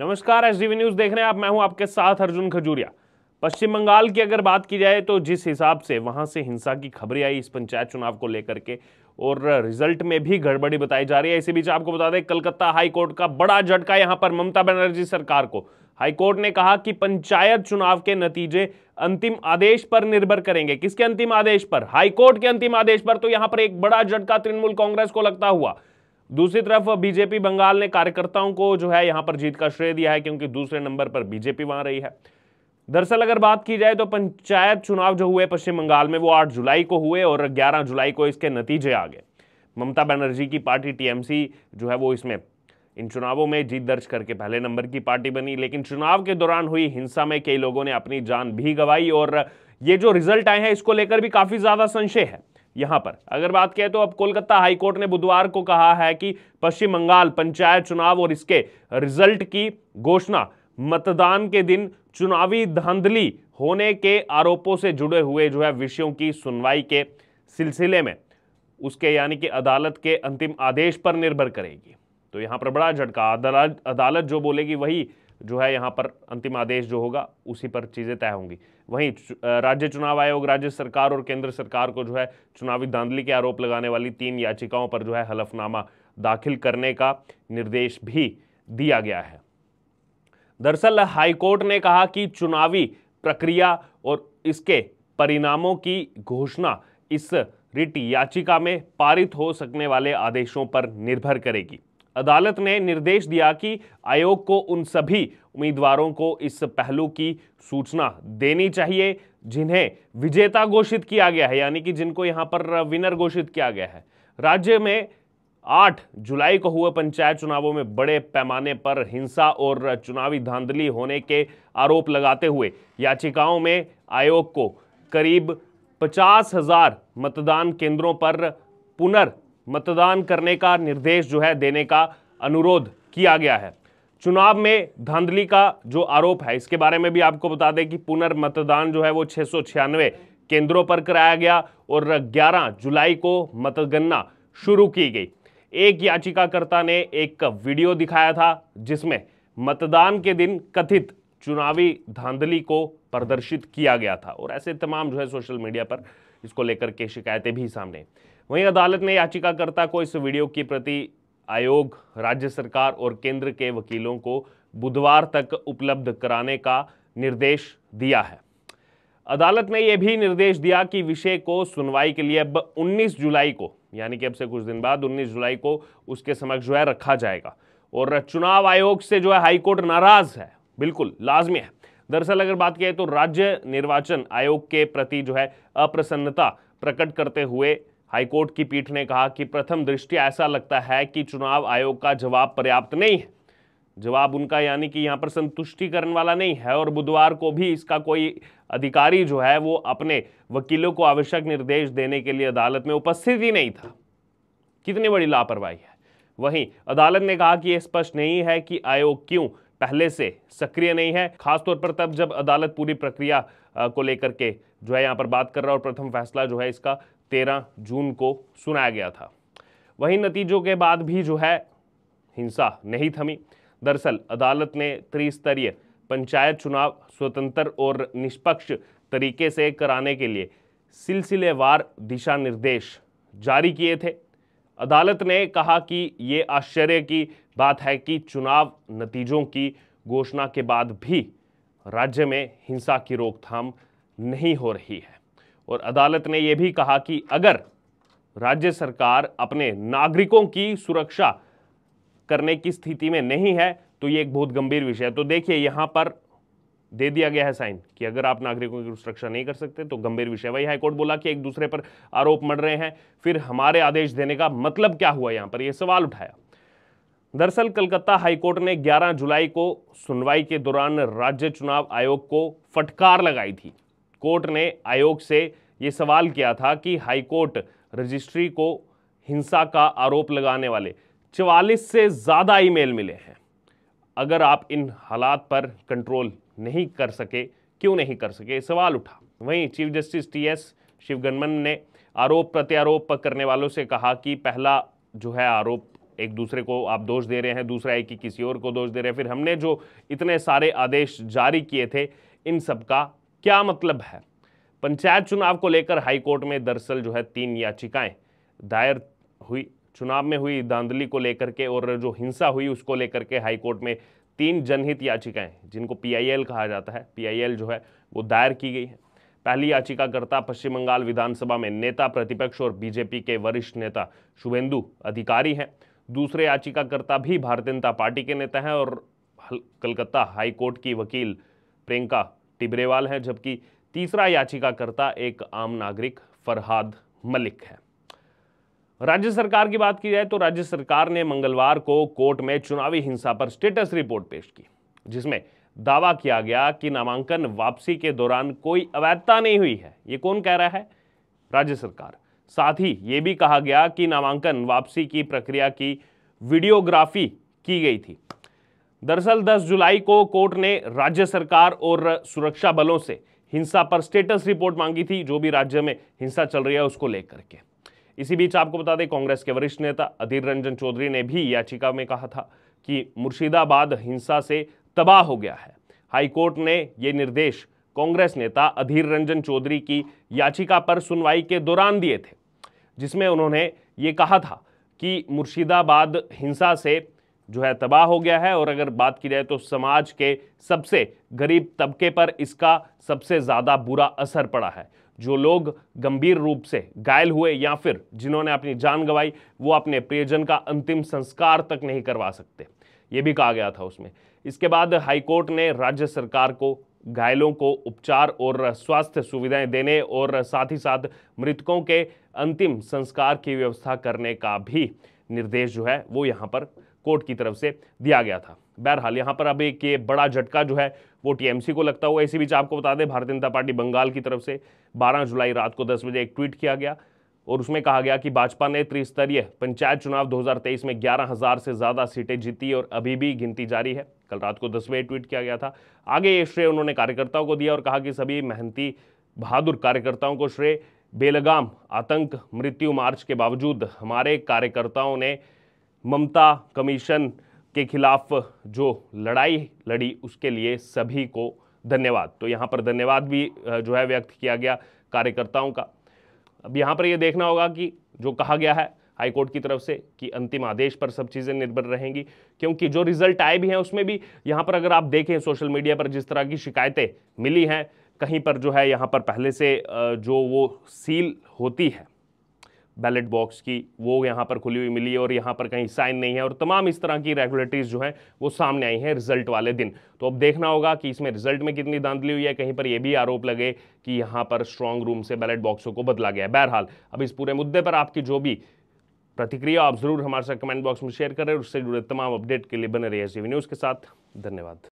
नमस्कार S news देख रहे हैं आप मैं हूं आपके साथ अर्जुन खजूरिया पश्चिम बंगाल की अगर बात की जाए तो जिस हिसाब से वहां से हिंसा की खबरें आई इस पंचायत चुनाव को लेकर के और रिजल्ट में भी गड़बड़ी बताई जा रही है इसी बीच आपको बता दें कलकत्ता हाईकोर्ट का बड़ा झटका यहां पर ममता बनर्जी सरकार को हाईकोर्ट ने कहा कि पंचायत चुनाव के नतीजे अंतिम आदेश पर निर्भर करेंगे किसके अंतिम आदेश पर हाईकोर्ट के अंतिम आदेश पर तो यहां पर एक बड़ा झटका तृणमूल कांग्रेस को लगता हुआ दूसरी तरफ बीजेपी बंगाल ने कार्यकर्ताओं को जो है यहां पर जीत का श्रेय दिया है क्योंकि दूसरे नंबर पर बीजेपी वहां रही है दरअसल अगर बात की जाए तो पंचायत चुनाव जो हुए पश्चिम बंगाल में वो 8 जुलाई को हुए और 11 जुलाई को इसके नतीजे आ गए ममता बनर्जी की पार्टी टीएमसी जो है वो इसमें इन चुनावों में जीत दर्ज करके पहले नंबर की पार्टी बनी लेकिन चुनाव के दौरान हुई हिंसा में कई लोगों ने अपनी जान भी गंवाई और ये जो रिजल्ट आए हैं इसको लेकर भी काफ़ी ज़्यादा संशय है यहां पर अगर बात करें तो अब कोलकाता हाईकोर्ट ने बुधवार को कहा है कि पश्चिम बंगाल पंचायत चुनाव और इसके रिजल्ट की घोषणा मतदान के दिन चुनावी धांधली होने के आरोपों से जुड़े हुए जो है विषयों की सुनवाई के सिलसिले में उसके यानी कि अदालत के अंतिम आदेश पर निर्भर करेगी तो यहां पर बड़ा झटका अदालत अदालत जो बोलेगी वही जो है यहाँ पर अंतिम आदेश जो होगा उसी पर चीज़ें तय होंगी वहीं राज्य चुनाव आयोग राज्य सरकार और केंद्र सरकार को जो है चुनावी धांधली के आरोप लगाने वाली तीन याचिकाओं पर जो है हलफनामा दाखिल करने का निर्देश भी दिया गया है दरअसल हाईकोर्ट ने कहा कि चुनावी प्रक्रिया और इसके परिणामों की घोषणा इस रिट याचिका में पारित हो सकने वाले आदेशों पर निर्भर करेगी अदालत ने निर्देश दिया कि आयोग को उन सभी उम्मीदवारों को इस पहलू की सूचना देनी चाहिए जिन्हें विजेता घोषित किया गया है यानी कि जिनको यहाँ पर विनर घोषित किया गया है राज्य में 8 जुलाई को हुए पंचायत चुनावों में बड़े पैमाने पर हिंसा और चुनावी धांधली होने के आरोप लगाते हुए याचिकाओं में आयोग को करीब पचास हजार मतदान केंद्रों पर पुनर् मतदान करने का निर्देश जो है देने का अनुरोध किया गया है चुनाव में धांधली का जो आरोप है इसके बारे में भी आपको बता दें कि पुनर्मतदान जो है वो छः केंद्रों पर कराया गया और 11 जुलाई को मतगणना शुरू की गई एक याचिकाकर्ता ने एक वीडियो दिखाया था जिसमें मतदान के दिन कथित चुनावी धांधली को प्रदर्शित किया गया था और ऐसे तमाम जो है सोशल मीडिया पर इसको लेकर के शिकायतें भी सामने वहीं अदालत ने याचिकाकर्ता को इस वीडियो के प्रति आयोग राज्य सरकार और केंद्र के वकीलों को बुधवार तक उपलब्ध कराने का निर्देश दिया है अदालत ने यह भी निर्देश दिया कि विषय को सुनवाई के लिए अब 19 जुलाई को यानी कि अब से कुछ दिन बाद 19 जुलाई को उसके समक्ष जो है रखा जाएगा और चुनाव आयोग से जो है हाईकोर्ट नाराज है बिल्कुल लाजमी है दरअसल अगर बात की तो राज्य निर्वाचन आयोग के प्रति जो है अप्रसन्नता प्रकट करते हुए हाईकोर्ट की पीठ ने कहा कि प्रथम दृष्टि ऐसा लगता है कि चुनाव आयोग का जवाब पर्याप्त नहीं है जवाब उनका यानी कि यहाँ पर संतुष्टिकरण वाला नहीं है और बुधवार को भी इसका कोई अधिकारी जो है वो अपने वकीलों को आवश्यक निर्देश देने के लिए अदालत में उपस्थित ही नहीं था कितनी बड़ी लापरवाही है वहीं अदालत ने कहा कि यह स्पष्ट नहीं है कि आयोग क्यों पहले से सक्रिय नहीं है खासतौर पर तब जब अदालत पूरी प्रक्रिया को लेकर के जो है यहाँ पर बात कर रहा है और प्रथम फैसला जो है इसका तेरह जून को सुनाया गया था वहीं नतीजों के बाद भी जो है हिंसा नहीं थमी दरअसल अदालत ने त्रिस्तरीय पंचायत चुनाव स्वतंत्र और निष्पक्ष तरीके से कराने के लिए सिलसिलेवार दिशा निर्देश जारी किए थे अदालत ने कहा कि ये आश्चर्य की बात है कि चुनाव नतीजों की घोषणा के बाद भी राज्य में हिंसा की रोकथाम नहीं हो रही है और अदालत ने यह भी कहा कि अगर राज्य सरकार अपने नागरिकों की सुरक्षा करने की स्थिति में नहीं है तो ये एक बहुत गंभीर विषय है तो देखिए यहाँ पर दे दिया गया है साइन कि अगर आप नागरिकों की सुरक्षा नहीं कर सकते तो गंभीर विषय वही हाईकोर्ट बोला कि एक दूसरे पर आरोप मड़ रहे हैं फिर हमारे आदेश देने का मतलब क्या हुआ यहां पर यह सवाल उठाया दरअसल कलकत्ता हाईकोर्ट ने 11 जुलाई को सुनवाई के दौरान राज्य चुनाव आयोग को फटकार लगाई थी कोर्ट ने आयोग से ये सवाल किया था कि हाईकोर्ट रजिस्ट्री को हिंसा का आरोप लगाने वाले चवालीस से ज़्यादा ईमेल मिले हैं अगर आप इन हालात पर कंट्रोल नहीं कर सके क्यों नहीं कर सके सवाल उठा वहीं chief justice T S Sivagnanam ने आरोप प्रत्यारोप करने वालों से कहा कि पहला जो है आरोप एक दूसरे को आप दोष दे रहे हैं दूसरा एक कि किसी और को दोष दे रहे हैं फिर हमने जो इतने सारे आदेश जारी किए थे इन सब का क्या मतलब है पंचायत चुनाव को लेकर हाईकोर्ट में दरअसल जो है तीन याचिकाएं दायर हुई चुनाव में हुई धांधली को लेकर के और जो हिंसा हुई उसको लेकर के हाईकोर्ट में तीन जनहित याचिकाएं जिनको पीआईएल कहा जाता है पीआईएल जो है वो दायर की गई है पहली याचिकाकर्ता पश्चिम बंगाल विधानसभा में नेता प्रतिपक्ष और बीजेपी के वरिष्ठ नेता शुभेंदु अधिकारी हैं दूसरे याचिकाकर्ता भी भारतीय जनता पार्टी के नेता हैं और कलकत्ता हाईकोर्ट की वकील प्रियंका टिबरेवाल हैं जबकि तीसरा याचिकाकर्ता एक आम नागरिक फरहाद मलिक है राज्य सरकार की बात की जाए तो राज्य सरकार ने मंगलवार को कोर्ट में चुनावी हिंसा पर स्टेटस रिपोर्ट पेश की जिसमें दावा किया गया कि नामांकन वापसी के दौरान कोई अवैधता नहीं हुई है ये कौन कह रहा है राज्य सरकार साथ ही ये भी कहा गया कि नामांकन वापसी की प्रक्रिया की वीडियोग्राफी की गई थी दरअसल 10 जुलाई को कोर्ट ने राज्य सरकार और सुरक्षा बलों से हिंसा पर स्टेटस रिपोर्ट मांगी थी जो भी राज्य में हिंसा चल रही है उसको लेकर के इसी बीच आपको बता दें कांग्रेस के वरिष्ठ नेता अधीर रंजन चौधरी ने भी याचिका में कहा था कि मुर्शिदाबाद हिंसा से तबाह हो गया है हाईकोर्ट ने ये निर्देश कांग्रेस नेता अधीर रंजन चौधरी की याचिका पर सुनवाई के दौरान दिए थे जिसमें उन्होंने ये कहा था कि मुर्शिदाबाद हिंसा से जो है तबाह हो गया है और अगर बात की जाए तो समाज के सबसे गरीब तबके पर इसका सबसे ज़्यादा बुरा असर पड़ा है जो लोग गंभीर रूप से घायल हुए या फिर जिन्होंने अपनी जान गंवाई वो अपने प्रियजन का अंतिम संस्कार तक नहीं करवा सकते ये भी कहा गया था उसमें इसके बाद हाईकोर्ट ने राज्य सरकार को घायलों को उपचार और स्वास्थ्य सुविधाएं देने और साथ ही साथ मृतकों के अंतिम संस्कार की व्यवस्था करने का भी निर्देश जो है वो यहाँ पर कोर्ट की तरफ से दिया गया था बहरहाल यहाँ पर अब एक ये बड़ा झटका जो है वो टीएमसी को लगता हुआ इसी बीच आपको बता दें भारतीय जनता पार्टी बंगाल की तरफ से 12 जुलाई रात को 10 बजे एक ट्वीट किया गया और उसमें कहा गया कि भाजपा ने त्रिस्तरीय पंचायत चुनाव 2023 में ग्यारह हज़ार से ज़्यादा सीटें जीती और अभी भी गिनती जारी है कल रात को दस बजे ट्वीट किया गया था आगे ये श्रेय उन्होंने कार्यकर्ताओं को दिया और कहा कि सभी मेहनती बहादुर कार्यकर्ताओं को श्रेय बेलगाम आतंक मृत्यु मार्च के बावजूद हमारे कार्यकर्ताओं ने ममता कमीशन के खिलाफ जो लड़ाई लड़ी उसके लिए सभी को धन्यवाद तो यहाँ पर धन्यवाद भी जो है व्यक्त किया गया कार्यकर्ताओं का अब यहाँ पर यह देखना होगा कि जो कहा गया है हाईकोर्ट की तरफ से कि अंतिम आदेश पर सब चीज़ें निर्भर रहेंगी क्योंकि जो रिजल्ट आए भी हैं उसमें भी यहाँ पर अगर आप देखें सोशल मीडिया पर जिस तरह की शिकायतें मिली हैं कहीं पर जो है यहाँ पर पहले से जो वो सील होती है बैलेट बॉक्स की वो यहाँ पर खुली हुई मिली है और यहाँ पर कहीं साइन नहीं है और तमाम इस तरह की रेगुलेटरीज जो हैं वो सामने आई हैं रिजल्ट वाले दिन तो अब देखना होगा कि इसमें रिजल्ट में कितनी धांधली हुई है कहीं पर यह भी आरोप लगे कि यहाँ पर स्ट्रांग रूम से बैलेट बॉक्सों को बदला गया है बहरहाल अब इस पूरे मुद्दे पर आपकी जो भी प्रतिक्रिया आप जरूर हमारे साथ कमेंट बॉक्स में शेयर करें उससे जुड़े तमाम अपडेट के लिए बने रही है न्यूज़ के साथ धन्यवाद